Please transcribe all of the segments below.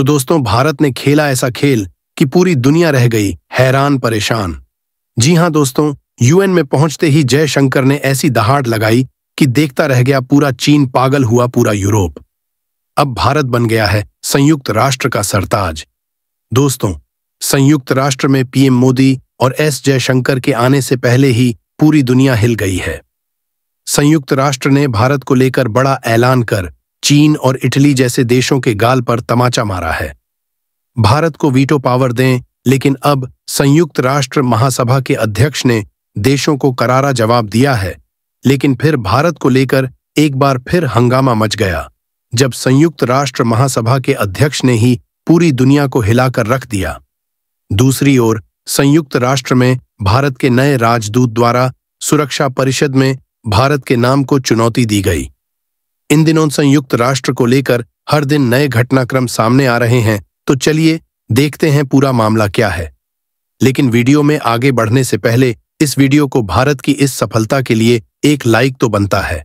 तो दोस्तों भारत ने खेला ऐसा खेल कि पूरी दुनिया रह गई हैरान परेशान जी हां दोस्तों यूएन में पहुंचते ही जयशंकर ने ऐसी दहाड़ लगाई कि देखता रह गया पूरा चीन पागल हुआ पूरा यूरोप अब भारत बन गया है संयुक्त राष्ट्र का सरताज दोस्तों संयुक्त राष्ट्र में पीएम मोदी और एस जयशंकर के आने से पहले ही पूरी दुनिया हिल गई है संयुक्त राष्ट्र ने भारत को लेकर बड़ा ऐलान कर चीन और इटली जैसे देशों के गाल पर तमाचा मारा है भारत को वीटो पावर दें लेकिन अब संयुक्त राष्ट्र महासभा के अध्यक्ष ने देशों को करारा जवाब दिया है लेकिन फिर भारत को लेकर एक बार फिर हंगामा मच गया जब संयुक्त राष्ट्र महासभा के अध्यक्ष ने ही पूरी दुनिया को हिलाकर रख दिया दूसरी ओर संयुक्त राष्ट्र में भारत के नए राजदूत द्वारा सुरक्षा परिषद में भारत के नाम को चुनौती दी गई इन दिनों संयुक्त राष्ट्र को लेकर हर दिन नए घटनाक्रम सामने आ रहे हैं तो चलिए देखते हैं पूरा मामला क्या है लेकिन वीडियो में आगे बढ़ने से पहले इस वीडियो को भारत की इस सफलता के लिए एक लाइक तो बनता है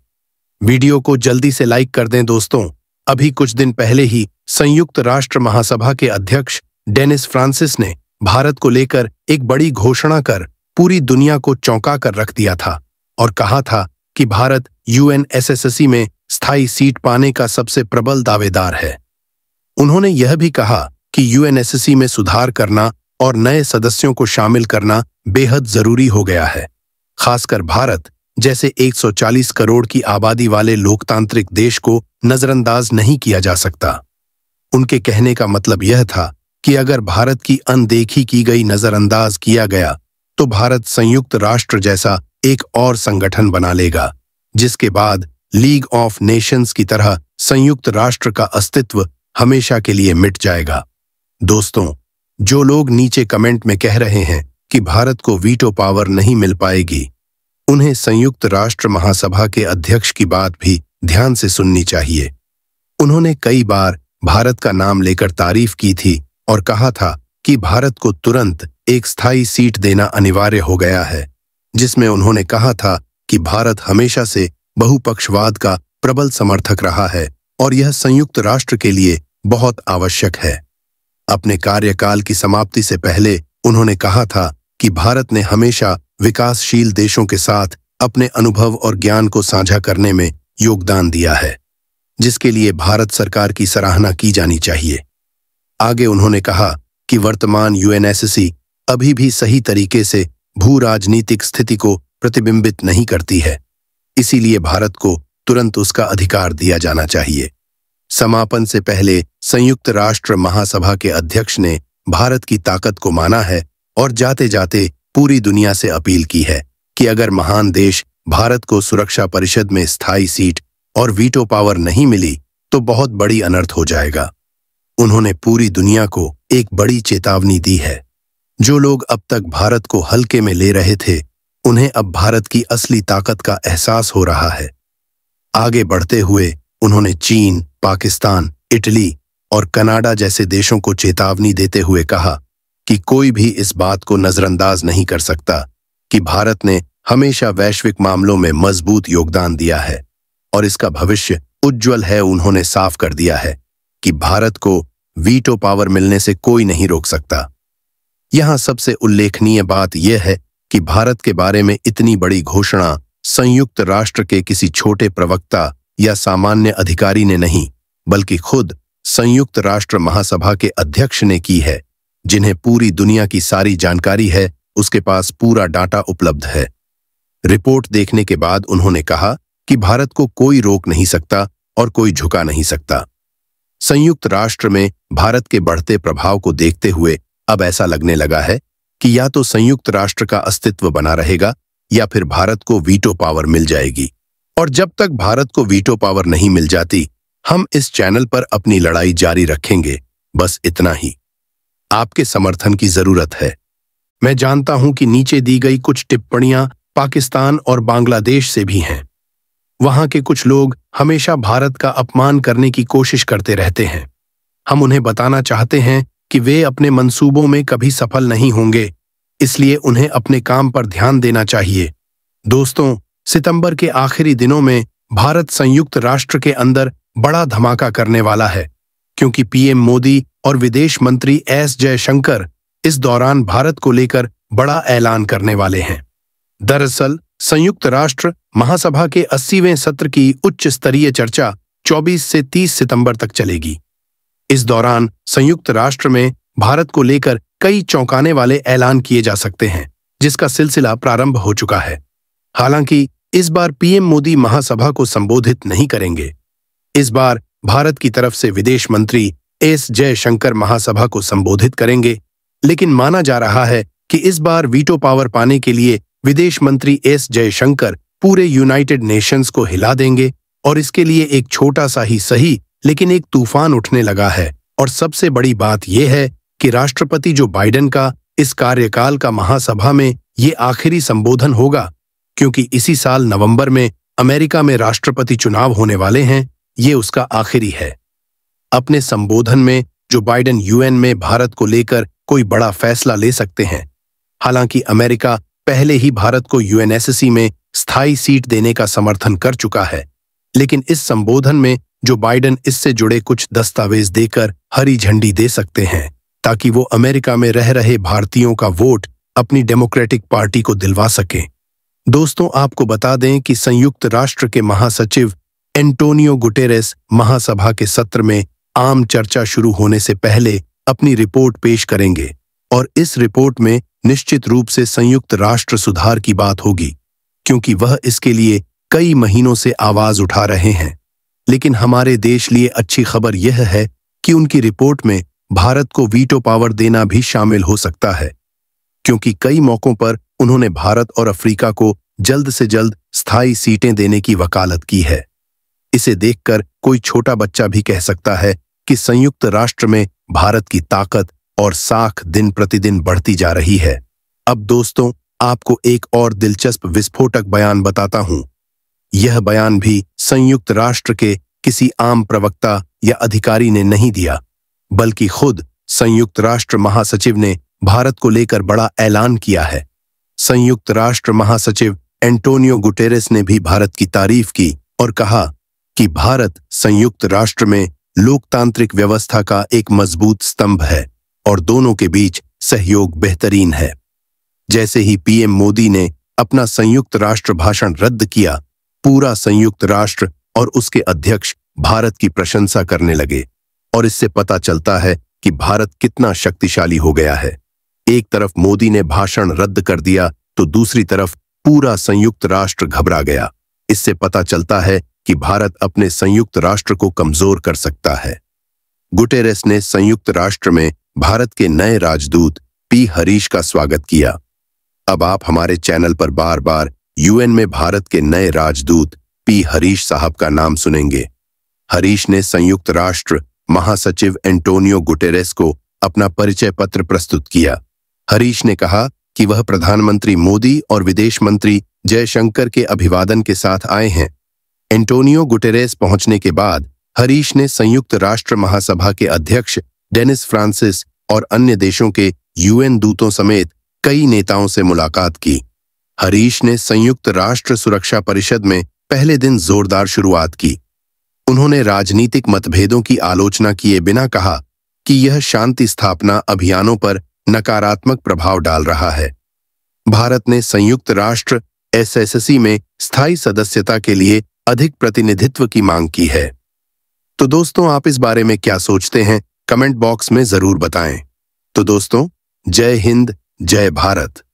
वीडियो को जल्दी से लाइक कर दें दोस्तों अभी कुछ दिन पहले ही संयुक्त राष्ट्र महासभा के अध्यक्ष डेनिस फ्रांसिस ने भारत को लेकर एक बड़ी घोषणा कर पूरी दुनिया को चौंका कर रख दिया था और कहा था कि भारत यूएनएसएससी में स्थायी सीट पाने का सबसे प्रबल दावेदार है उन्होंने यह भी कहा कि यूएनएससी में सुधार करना और नए सदस्यों को शामिल करना बेहद जरूरी हो गया है खासकर भारत जैसे 140 करोड़ की आबादी वाले लोकतांत्रिक देश को नजरअंदाज नहीं किया जा सकता उनके कहने का मतलब यह था कि अगर भारत की अनदेखी की गई नजरअंदाज किया गया तो भारत संयुक्त राष्ट्र जैसा एक और संगठन बना लेगा जिसके बाद लीग ऑफ नेशंस की तरह संयुक्त राष्ट्र का अस्तित्व हमेशा के लिए मिट जाएगा दोस्तों जो लोग नीचे कमेंट में कह रहे हैं कि भारत को वीटो पावर नहीं मिल पाएगी उन्हें संयुक्त राष्ट्र महासभा के अध्यक्ष की बात भी ध्यान से सुननी चाहिए उन्होंने कई बार भारत का नाम लेकर तारीफ की थी और कहा था कि भारत को तुरंत एक स्थायी सीट देना अनिवार्य हो गया है जिसमें उन्होंने कहा था कि भारत हमेशा से बहुपक्षवाद का प्रबल समर्थक रहा है और यह संयुक्त राष्ट्र के लिए बहुत आवश्यक है अपने कार्यकाल की समाप्ति से पहले उन्होंने कहा था कि भारत ने हमेशा विकासशील देशों के साथ अपने अनुभव और ज्ञान को साझा करने में योगदान दिया है जिसके लिए भारत सरकार की सराहना की जानी चाहिए आगे उन्होंने कहा कि वर्तमान यूएनएससी अभी भी सही तरीके से भू राजनीतिक स्थिति को प्रतिबिंबित नहीं करती है इसीलिए भारत को तुरंत उसका अधिकार दिया जाना चाहिए समापन से पहले संयुक्त राष्ट्र महासभा के अध्यक्ष ने भारत की ताकत को माना है और जाते जाते पूरी दुनिया से अपील की है कि अगर महान देश भारत को सुरक्षा परिषद में स्थायी सीट और वीटो पावर नहीं मिली तो बहुत बड़ी अनर्थ हो जाएगा उन्होंने पूरी दुनिया को एक बड़ी चेतावनी दी है जो लोग अब तक भारत को हल्के में ले रहे थे उन्हें अब भारत की असली ताकत का एहसास हो रहा है आगे बढ़ते हुए उन्होंने चीन पाकिस्तान इटली और कनाडा जैसे देशों को चेतावनी देते हुए कहा कि कोई भी इस बात को नजरअंदाज नहीं कर सकता कि भारत ने हमेशा वैश्विक मामलों में मजबूत योगदान दिया है और इसका भविष्य उज्जवल है उन्होंने साफ कर दिया है कि भारत को वीटो पावर मिलने से कोई नहीं रोक सकता यहां सबसे उल्लेखनीय बात यह है कि भारत के बारे में इतनी बड़ी घोषणा संयुक्त राष्ट्र के किसी छोटे प्रवक्ता या सामान्य अधिकारी ने नहीं बल्कि खुद संयुक्त राष्ट्र महासभा के अध्यक्ष ने की है जिन्हें पूरी दुनिया की सारी जानकारी है उसके पास पूरा डाटा उपलब्ध है रिपोर्ट देखने के बाद उन्होंने कहा कि भारत को कोई रोक नहीं सकता और कोई झुका नहीं सकता संयुक्त राष्ट्र में भारत के बढ़ते प्रभाव को देखते हुए अब ऐसा लगने लगा है कि या तो संयुक्त राष्ट्र का अस्तित्व बना रहेगा या फिर भारत को वीटो पावर मिल जाएगी और जब तक भारत को वीटो पावर नहीं मिल जाती हम इस चैनल पर अपनी लड़ाई जारी रखेंगे बस इतना ही आपके समर्थन की जरूरत है मैं जानता हूं कि नीचे दी गई कुछ टिप्पणियां पाकिस्तान और बांग्लादेश से भी हैं वहां के कुछ लोग हमेशा भारत का अपमान करने की कोशिश करते रहते हैं हम उन्हें बताना चाहते हैं कि वे अपने मंसूबों में कभी सफल नहीं होंगे इसलिए उन्हें अपने काम पर ध्यान देना चाहिए दोस्तों सितंबर के आखिरी दिनों में भारत संयुक्त राष्ट्र के अंदर बड़ा धमाका करने वाला है क्योंकि पीएम मोदी और विदेश मंत्री एस जयशंकर इस दौरान भारत को लेकर बड़ा ऐलान करने वाले हैं दरअसल संयुक्त राष्ट्र महासभा के अस्सीवें सत्र की उच्च स्तरीय चर्चा 24 से 30 सितंबर तक चलेगी इस दौरान संयुक्त राष्ट्र में भारत को लेकर कई चौंकाने वाले ऐलान किए जा सकते हैं जिसका सिलसिला प्रारंभ हो चुका है हालांकि इस बार पीएम मोदी महासभा को संबोधित नहीं करेंगे इस बार भारत की तरफ से विदेश मंत्री एस जयशंकर महासभा को संबोधित करेंगे लेकिन माना जा रहा है कि इस बार वीटो पावर पाने के लिए विदेश मंत्री एस जयशंकर पूरे यूनाइटेड नेशंस को हिला देंगे और इसके लिए एक छोटा सा ही सही लेकिन एक तूफान उठने लगा है और सबसे बड़ी बात यह है कि राष्ट्रपति जो बाइडेन का इस कार्यकाल का महासभा में ये आखिरी संबोधन होगा क्योंकि इसी साल नवंबर में अमेरिका में राष्ट्रपति चुनाव होने वाले हैं ये उसका आखिरी है अपने संबोधन में जो बाइडेन यूएन में भारत को लेकर कोई बड़ा फैसला ले सकते हैं हालांकि अमेरिका पहले ही भारत को यूएनएससी में स्थायी सीट देने का समर्थन कर चुका है लेकिन इस संबोधन में जो बाइडन इससे जुड़े कुछ दस्तावेज देकर हरी झंडी दे सकते हैं ताकि वो अमेरिका में रह रहे भारतीयों का वोट अपनी डेमोक्रेटिक पार्टी को दिलवा सके दोस्तों आपको बता दें कि संयुक्त राष्ट्र के महासचिव एंटोनियो गुटेरेस महासभा के सत्र में आम चर्चा शुरू होने से पहले अपनी रिपोर्ट पेश करेंगे और इस रिपोर्ट में निश्चित रूप से संयुक्त राष्ट्र सुधार की बात होगी क्योंकि वह इसके लिए कई महीनों से आवाज उठा रहे हैं लेकिन हमारे देश लिए अच्छी खबर यह है कि उनकी रिपोर्ट में भारत को वीटो पावर देना भी शामिल हो सकता है क्योंकि कई मौकों पर उन्होंने भारत और अफ्रीका को जल्द से जल्द स्थायी सीटें देने की वकालत की है इसे देखकर कोई छोटा बच्चा भी कह सकता है कि संयुक्त राष्ट्र में भारत की ताकत और साख दिन प्रतिदिन बढ़ती जा रही है अब दोस्तों आपको एक और दिलचस्प विस्फोटक बयान बताता हूं यह बयान भी संयुक्त राष्ट्र के किसी आम प्रवक्ता या अधिकारी ने नहीं दिया बल्कि खुद संयुक्त राष्ट्र महासचिव ने भारत को लेकर बड़ा ऐलान किया है संयुक्त राष्ट्र महासचिव एंटोनियो गुटेरेस ने भी भारत की तारीफ की और कहा कि भारत संयुक्त राष्ट्र में लोकतांत्रिक व्यवस्था का एक मजबूत स्तंभ है और दोनों के बीच सहयोग बेहतरीन है जैसे ही पीएम मोदी ने अपना संयुक्त राष्ट्र भाषण रद्द किया पूरा संयुक्त राष्ट्र और उसके अध्यक्ष भारत की प्रशंसा करने लगे और इससे पता चलता है कि भारत कितना शक्तिशाली हो गया है एक तरफ मोदी ने भाषण रद्द कर दिया तो दूसरी तरफ पूरा संयुक्त राष्ट्र घबरा गया इससे पता चलता है कि भारत अपने संयुक्त राष्ट्र को कमजोर कर सकता है गुटेरेस ने संयुक्त राष्ट्र में भारत के नए राजदूत पी हरीश का स्वागत किया अब आप हमारे चैनल पर बार बार यूएन में भारत के नए राजदूत पी हरीश साहब का नाम सुनेंगे हरीश ने संयुक्त राष्ट्र महासचिव एंटोनियो गुटेरेस को अपना परिचय पत्र प्रस्तुत किया हरीश ने कहा कि वह प्रधानमंत्री मोदी और विदेश मंत्री जयशंकर के अभिवादन के साथ आए हैं एंटोनियो गुटेरेस पहुंचने के बाद हरीश ने संयुक्त राष्ट्र महासभा के अध्यक्ष डेनिस फ्रांसिस और अन्य देशों के यूएन दूतों समेत कई नेताओं से मुलाकात की हरीश ने संयुक्त राष्ट्र सुरक्षा परिषद में पहले दिन जोरदार शुरुआत की उन्होंने राजनीतिक मतभेदों की आलोचना किए बिना कहा कि यह शांति स्थापना अभियानों पर नकारात्मक प्रभाव डाल रहा है भारत ने संयुक्त राष्ट्र एसएससी में स्थायी सदस्यता के लिए अधिक प्रतिनिधित्व की मांग की है तो दोस्तों आप इस बारे में क्या सोचते हैं कमेंट बॉक्स में जरूर बताएं तो दोस्तों जय हिंद जय भारत